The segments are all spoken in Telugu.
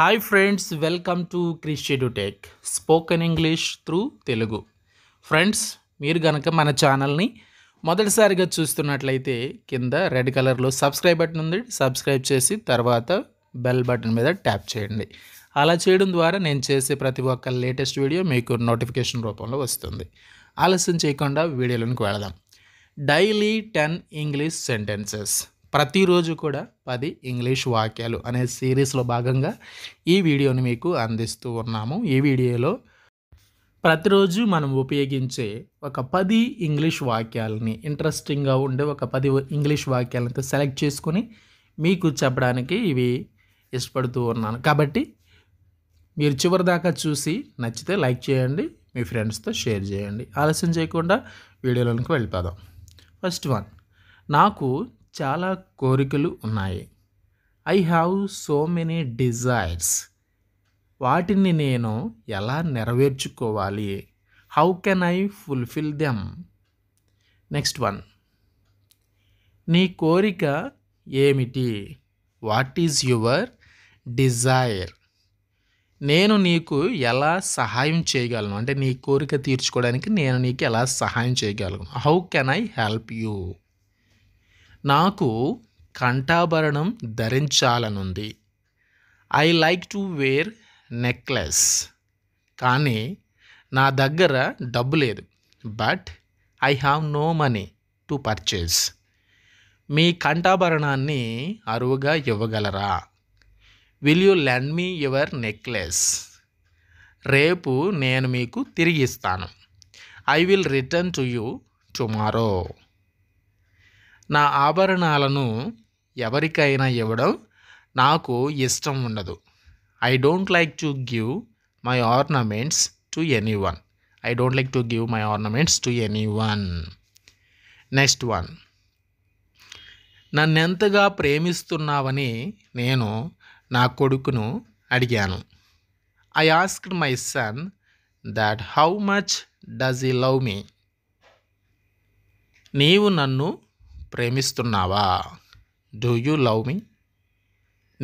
హాయ్ ఫ్రెండ్స్ వెల్కమ్ టు క్రిస్టిడు tech spoken English through Telugu friends మీరు కనుక మన ఛానల్ని మొదటిసారిగా చూస్తున్నట్లయితే కింద రెడ్ కలర్లో సబ్స్క్రైబ్ బటన్ ఉంది సబ్స్క్రైబ్ చేసి తర్వాత బెల్ బటన్ మీద ట్యాప్ చేయండి అలా చేయడం ద్వారా నేను చేసే ప్రతి ఒక్క లేటెస్ట్ వీడియో మీకు నోటిఫికేషన్ రూపంలో వస్తుంది ఆలస్యం చేయకుండా వీడియోలోనికి వెళదాం డైలీ టెన్ ఇంగ్లీష్ సెంటెన్సెస్ ప్రతిరోజు కూడా పది ఇంగ్లీష్ వాక్యాలు అనే సిరీస్లో భాగంగా ఈ వీడియోని మీకు అందిస్తూ ఉన్నాము ఈ వీడియోలో ప్రతిరోజు మనం ఉపయోగించే ఒక పది ఇంగ్లీష్ వాక్యాలని ఇంట్రెస్టింగ్గా ఉండే ఒక పది ఇంగ్లీష్ వాక్యాలతో సెలెక్ట్ చేసుకొని మీకు చెప్పడానికి ఇవి ఇష్టపడుతూ ఉన్నాను కాబట్టి మీరు చివరిదాకా చూసి నచ్చితే లైక్ చేయండి మీ ఫ్రెండ్స్తో షేర్ చేయండి ఆలస్యం చేయకుండా వీడియోలోనికి వెళ్ళిపోదాం ఫస్ట్ వన్ నాకు చాలా కోరికలు ఉన్నాయి I have so many desires వాటిని నేను ఎలా నెరవేర్చుకోవాలి how can I fulfil them next one నీ కోరిక ఏమిటి వాట్ ఈజ్ యువర్ డిజైర్ నేను నీకు ఎలా సహాయం చేయగలను అంటే నీ కోరిక తీర్చుకోవడానికి నేను నీకు ఎలా సహాయం చేయగలను how can I help you నాకు కంఠాభరణం ధరించాలనుంది I like to wear necklace కానీ నా దగ్గర డబ్బు లేదు but I have no money to purchase మీ కంఠాభరణాన్ని అరువుగా ఇవ్వగలరా will you lend me your necklace రేపు నేను మీకు తిరిగి ఇస్తాను I will return to you tomorrow నా ఆభరణాలను ఎవరికైనా ఇవ్వడం నాకు ఇష్టం ఉండదు I don't like to give my ornaments to anyone I don't like to give my ornaments to anyone next one నన్నెంతగా ప్రేమిస్తున్నావని నేను నా కొడుకును అడిగాను I asked my son that how much does he love me నీవు నన్ను ప్రేమిస్తున్నావా డూ యూ లవ్ మీ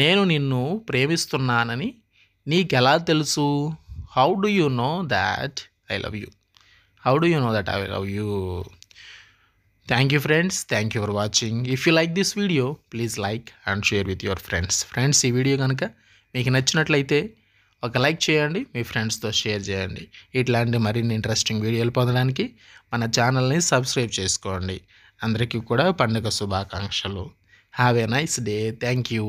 నేను నిన్ను ప్రేమిస్తున్నానని నీకెలా తెలుసు how do you know that I love you how do you know that I love you thank you friends thank you for watching if you like this video please like and share with your friends friends ఈ వీడియో కనుక మీకు నచ్చినట్లయితే ఒక లైక్ చేయండి మీ ఫ్రెండ్స్తో షేర్ చేయండి ఇట్లాంటి మరిన్ని ఇంట్రెస్టింగ్ వీడియోలు పొందడానికి మన ఛానల్ని సబ్స్క్రైబ్ చేసుకోండి అందరికీ కూడా పండుగ శుభాకాంక్షలు have a nice day thank you